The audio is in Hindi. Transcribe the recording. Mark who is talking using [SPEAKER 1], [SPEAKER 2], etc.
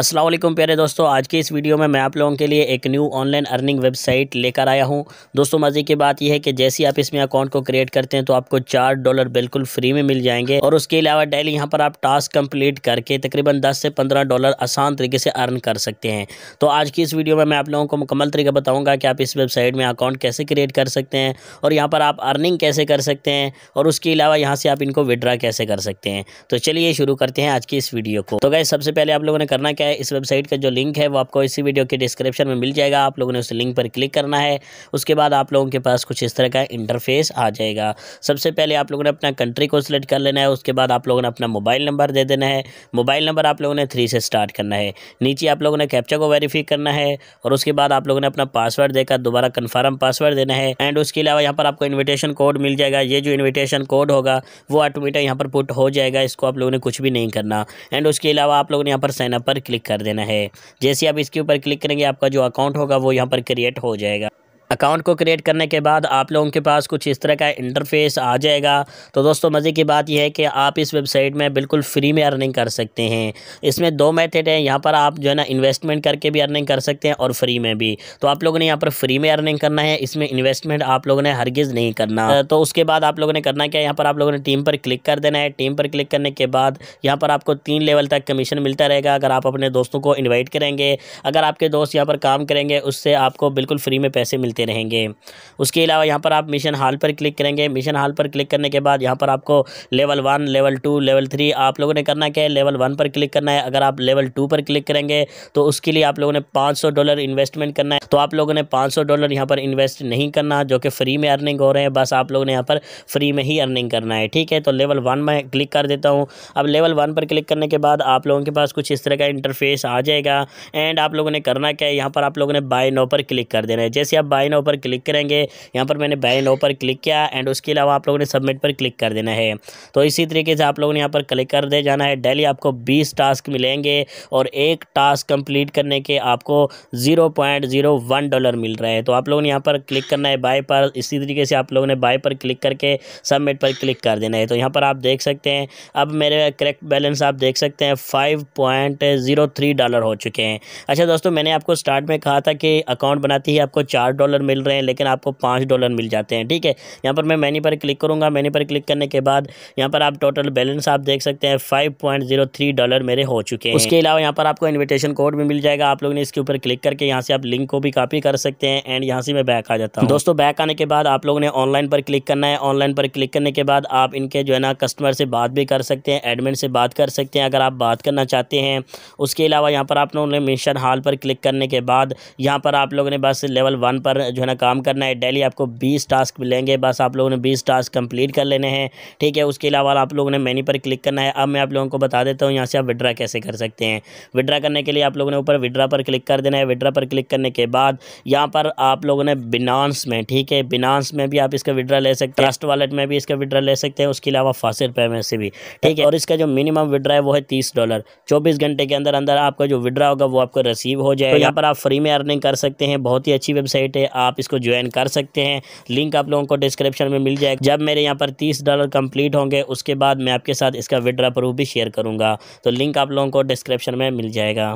[SPEAKER 1] असलम प्यारे दोस्तों आज के इस वीडियो में मैं आप लोगों के लिए एक न्यू ऑनलाइन अर्निंग वेबसाइट लेकर आया हूं दोस्तों मज़े की बात यह है कि जैसे आप इसमें अकाउंट को क्रिएट करते हैं तो आपको चार डॉलर बिल्कुल फ्री में मिल जाएंगे और उसके अलावा डेली यहां पर आप टास्क कंप्लीट करके तकरीबन दस से पंद्रह डॉलर आसान तरीके से अर्न कर सकते हैं तो आज की इस वीडियो में मैं आप लोगों को मुकम्मल तरीके बताऊँगा कि आप इस वेबसाइट में अकाउंट कैसे क्रिएट कर सकते हैं और यहाँ पर आप अर्निंग कैसे कर सकते हैं और उसके अलावा यहाँ से आप इनको विड्रा कैसे कर सकते हैं तो चलिए शुरू करते हैं आज की इस वीडियो को तो गए सबसे पहले आप लोगों ने करना क्या है इस वेबसाइट का जो लिंक है वो आपको इसी वीडियो के डिस्क्रिप्शन में मिल जाएगा आप लोगों ने उस लिंक पर क्लिक करना है उसके बाद आप लोगों के पास कुछ इस तरह का इंटरफेस आ जाएगा सबसे पहले आप लोगों ने अपना कंट्री को सिलेक्ट कर लेना है उसके बाद आप लोगों ने अपना मोबाइल नंबर दे देना है मोबाइल नंबर आप लोगों ने थ्री से स्टार्ट करना है नीचे आप लोगों ने कैप्चा को वेरीफाई करना है और उसके बाद आप लोगों ने अपना पासवर्ड देकर दोबारा कन्फर्म पासवर्ड देना है एंड उसके अलावा यहाँ पर आपको इन्विटेशन कोड मिल जाएगा ये जो इन्विटेशन कोड होगा वो ऑटोमेटिक यहाँ पर पुट हो जाएगा इसको आप लोगों ने कुछ भी नहीं करना एंड उसके अलावा आप लोगों ने यहाँ पर साइनअप पर क्लिक क्लिक कर देना है जैसे आप इसके ऊपर क्लिक करेंगे आपका जो अकाउंट होगा वो यहाँ पर क्रिएट हो जाएगा अकाउंट को क्रिएट करने के बाद आप लोगों के पास कुछ इस तरह का इंटरफेस आ जाएगा तो दोस्तों मज़े की बात यह है कि आप इस वेबसाइट में बिल्कुल फ्री में अर्निंग कर सकते हैं इसमें दो मेथड हैं यहाँ पर आप जो है ना इन्वेस्टमेंट करके भी अर्निंग कर सकते हैं और फ्री में भी तो आप लोगों ने यहाँ पर फ्री में अर्निंग करना है इसमें इन्वेस्टमेंट आप लोगों ने हरगिज़ नहीं करना तो उसके बाद आप लोगों ने करना क्या यहाँ पर आप लोगों ने टीम पर क्लिक कर देना है टीम पर क्लिक करने के बाद यहाँ पर आपको तीन लेवल तक कमीशन मिलता रहेगा अगर आप अपने दोस्तों को इन्वाइट करेंगे अगर आपके दोस्त यहाँ पर काम करेंगे उससे आपको बिल्कुल फ्री में पैसे मिलते करते रहेंगे उसके अलावा यहाँ पर आप मिशन हाल पर क्लिक करेंगे मिशन हाल पर क्लिक करने के बाद यहाँ पर आपको level one level two level three आप लोगों ने करना क्या है लेवल वन पर क्लिक करना है अगर आप लेवल टू पर क्लिक करेंगे तो उसके लिए आप लोगों ने पाँच डॉलर इन्वेस्टमेंट करना है तो आप लोगों ने पाँच डॉलर यहाँ पर इन्वेस्ट नहीं करना जो कि फ्री में अर्निंग हो रहे हैं बस आप लोगों ने यहाँ पर फ्री में ही अर्निंग करना है ठीक है तो लेवल वन में क्लिक कर देता हूँ अब लेवल वन पर क्लिक करने के बाद आप लोगों के पास कुछ इस तरह का इंटरफेस आ जाएगा एंड आप लोगों ने करना क्या है यहाँ पर आप लोगों ने बाय नो पर क्लिक कर देना है जैसे आप बाय बाइन पर क्लिक करेंगे यहाँ पर मैंने बाइन ऊपर पर क्लिक किया एंड उसके अलावा आप लोगों ने सबमिट पर क्लिक कर देना है तो इसी तरीके से आप लोगों ने यहाँ पर क्लिक कर दे जाना है डेली आपको बीस टास्क मिलेंगे और एक टास्क कंप्लीट करने के आपको zero point zero one dollar मिल रहा है तो आप लोगों ने यहाँ पर क्लिक करना है बाई पर इसी तरीके से आप लोगों ने बाई पर क्लिक करके सबमिट पर क्लिक कर देना है तो यहाँ पर आप देख सकते हैं अब मेरे करेक्ट बैलेंस आप देख सकते हैं five point zero three dollar हो चुके हैं अच्छा दोस्तों मैंने आपको स्टार्ट में कहा था कि अकाउंट बनाते ही आपको चार डॉलर डॉलर मिल रहे हैं लेकिन आपको पाँच डॉलर मिल जाते हैं ठीक है यहाँ पर मैं मैनी पर क्लिक करूँगा मैनी पर क्लिक करने के बाद यहाँ पर आप टोटल बैलेंस आप देख सकते हैं five point zero three dollar मेरे हो चुके हैं उसके अलावा यहाँ पर आपको इन्विटेशन कोड भी मिल जाएगा आप लोगों ने इसके ऊपर क्लिक करके यहाँ से आप लिंक को भी कॉपी कर सकते हैं एंड यहाँ से मैं बैक आ जाता हूँ दोस्तों बैक आने के बाद आप लोगों ने ऑनलाइन पर क्लिक करना है ऑनलाइन पर क्लिक करने के बाद आप इनके जो है ना कस्टमर से बात भी कर सकते हैं एडमिन से बात कर सकते हैं अगर आप बात करना चाहते हैं उसके अलावा यहाँ पर आप लोगों ने मिशन हॉल पर क्लिक करने के बाद यहाँ पर आप लोगों ने बस लेवल वन पर जो है ना काम करना है डेली आपको बीस टास्क मिलेंगे बस आप लोगों ने बीस टास्क कंप्लीट कर लेने हैं ठीक है उसके अलावा आप लोगों ने मेन्यू पर क्लिक करना है अब मैं आप लोगों को बता देता हूँ यहाँ से आप विड्रा कैसे कर सकते हैं विड्रा करने के लिए आप लोगों ने ऊपर विड्रा पर क्लिक कर देना है विड्रा पर क्लिक करने के बाद यहाँ पर आप लोगों ने बिनांस में ठीक है बिनांस में भी आप इसका विड्रा ले सकते हैं ट्रस्ट वॉलेट में भी इसका विड्रा ले सकते हैं उसके अलावा फासिल पे में से भी ठीक है और इसका जो मिनिमम विड्रा है वो है तीस डॉलर चौबीस घंटे के अंदर अंदर आपका जो विड्रा होगा वो आपको रिसीव हो जाएगा तो यहाँ पर आप फ्री में अर्निंग कर सकते हैं बहुत ही अच्छी वेबसाइट है आप इसको ज्वाइन कर सकते हैं लिंक आप लोगों को डिस्क्रिप्शन में मिल जाएगा जब मेरे यहाँ पर तीस डॉलर कम्प्लीट होंगे उसके बाद मैं आपके साथ इसका विड्रा प्रूफ भी शेयर करूँगा तो लिंक आप लोगों को डिस्क्रिप्शन में मिल जाएगा